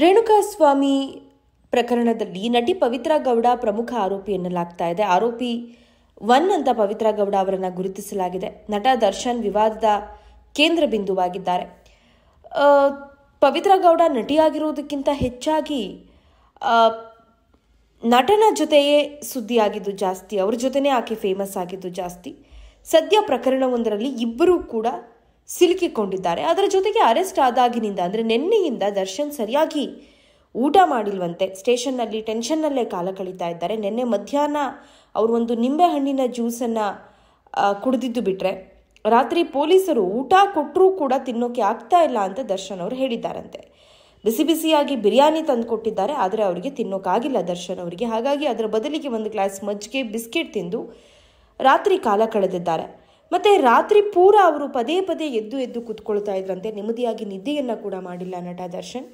ರೇಣುಕಾಸ್ವಾಮಿ ಪ್ರಕರಣದಲ್ಲಿ ನಟಿ ಪವಿತ್ರ ಗೌಡ ಪ್ರಮುಖ ಆರೋಪಿ ಎನ್ನಲಾಗ್ತಾ ಇದೆ ಆರೋಪಿ ಒನ್ ಅಂತ ಪವಿತ್ರ ಗೌಡ ಅವರನ್ನು ಗುರುತಿಸಲಾಗಿದೆ ನಟ ದರ್ಶನ್ ವಿವಾದದ ಕೇಂದ್ರ ಬಿಂದುವಾಗಿದ್ದಾರೆ ಪವಿತ್ರ ಗೌಡ ನಟಿಯಾಗಿರುವುದಕ್ಕಿಂತ ಹೆಚ್ಚಾಗಿ ನಟನ ಜೊತೆಯೇ ಸುದ್ದಿಯಾಗಿದ್ದು ಜಾಸ್ತಿ ಅವ್ರ ಜೊತೆನೇ ಆಕೆ ಫೇಮಸ್ ಆಗಿದ್ದು ಜಾಸ್ತಿ ಸದ್ಯ ಪ್ರಕರಣವೊಂದರಲ್ಲಿ ಇಬ್ಬರೂ ಕೂಡ ಸಿಲುಕಿಕೊಂಡಿದ್ದಾರೆ ಅದರ ಜೊತೆಗೆ ಅರೆಸ್ಟ್ ಆದಾಗಿನಿಂದ ಅಂದರೆ ನಿನ್ನೆಯಿಂದ ದರ್ಶನ್ ಸರಿಯಾಗಿ ಊಟ ಮಾಡಿಲ್ವಂತೆ ಸ್ಟೇಷನ್ನಲ್ಲಿ ಟೆನ್ಷನ್ನಲ್ಲೇ ಕಾಲ ಕಳೀತಾ ಇದ್ದಾರೆ ನಿನ್ನೆ ಮಧ್ಯಾಹ್ನ ಅವರು ಒಂದು ನಿಂಬೆಹಣ್ಣಿನ ಜ್ಯೂಸನ್ನು ಕುಡಿದಿದ್ದು ಬಿಟ್ಟರೆ ರಾತ್ರಿ ಪೊಲೀಸರು ಊಟ ಕೊಟ್ಟರೂ ಕೂಡ ತಿನ್ನೋಕೆ ಆಗ್ತಾ ಇಲ್ಲ ಅಂತ ದರ್ಶನ್ ಅವರು ಹೇಳಿದ್ದಾರಂತೆ ಬಿಸಿ ಬಿಸಿಯಾಗಿ ಬಿರಿಯಾನಿ ತಂದು ಕೊಟ್ಟಿದ್ದಾರೆ ಆದರೆ ಅವರಿಗೆ ತಿನ್ನೋಕ್ಕಾಗಿಲ್ಲ ದರ್ಶನ್ ಅವರಿಗೆ ಹಾಗಾಗಿ ಅದರ ಬದಲಿಗೆ ಒಂದು ಗ್ಲಾಸ್ ಮಜ್ಜಿಗೆ ಬಿಸ್ಕೆಟ್ ತಿಂದು ರಾತ್ರಿ ಕಾಲ ಕಳೆದಿದ್ದಾರೆ ಮತ್ತು ರಾತ್ರಿ ಪೂರ ಅವರು ಪದೇ ಪದೇ ಎದ್ದು ಎದ್ದು ಕೂತ್ಕೊಳ್ತಾ ಇದ್ರಂತೆ ನೆಮ್ಮದಿಯಾಗಿ ನಿದ್ದೆಯನ್ನು ಕೂಡ ಮಾಡಿಲ್ಲ ನಟ ದರ್ಶನ್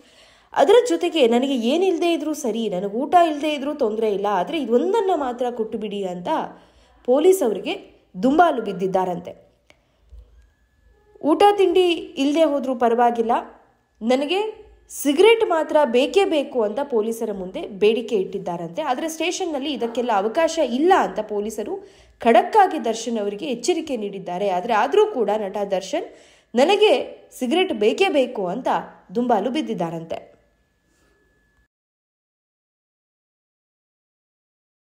ಅದರ ಜೊತೆಗೆ ನನಗೆ ಏನಿಲ್ಲದೆ ಇದ್ದರೂ ಸರಿ ನನಗೆ ಊಟ ಇಲ್ಲದೆ ಇದ್ದರೂ ತೊಂದರೆ ಇಲ್ಲ ಆದರೆ ಇದೊಂದನ್ನು ಮಾತ್ರ ಕೊಟ್ಟು ಬಿಡಿ ಅಂತ ಪೊಲೀಸ್ ಅವರಿಗೆ ದುಂಬಾಲು ಬಿದ್ದಿದ್ದಾರಂತೆ ಊಟ ತಿಂಡಿ ಇಲ್ಲದೆ ಹೋದರೂ ಪರವಾಗಿಲ್ಲ ನನಗೆ ಸಿಗರೇಟ್ ಮಾತ್ರ ಬೇಕೇ ಬೇಕು ಅಂತ ಪೊಲೀಸರ ಮುಂದೆ ಬೇಡಿಕೆ ಇಟ್ಟಿದ್ದಾರಂತೆ ಆದರೆ ಸ್ಟೇಷನ್ನಲ್ಲಿ ಇದಕ್ಕೆಲ್ಲ ಅವಕಾಶ ಇಲ್ಲ ಅಂತ ಪೊಲೀಸರು ಖಡಕ್ಕಾಗಿ ದರ್ಶನ್ ಅವರಿಗೆ ಎಚ್ಚರಿಕೆ ನೀಡಿದ್ದಾರೆ ಆದರೆ ಆದರೂ ಕೂಡ ನಟ ದರ್ಶನ್ ನನಗೆ ಸಿಗರೇಟ್ ಬೇಕೇ ಬೇಕು ಅಂತ ದುಂಬಾಲು ಬಿದ್ದಿದ್ದಾರಂತೆ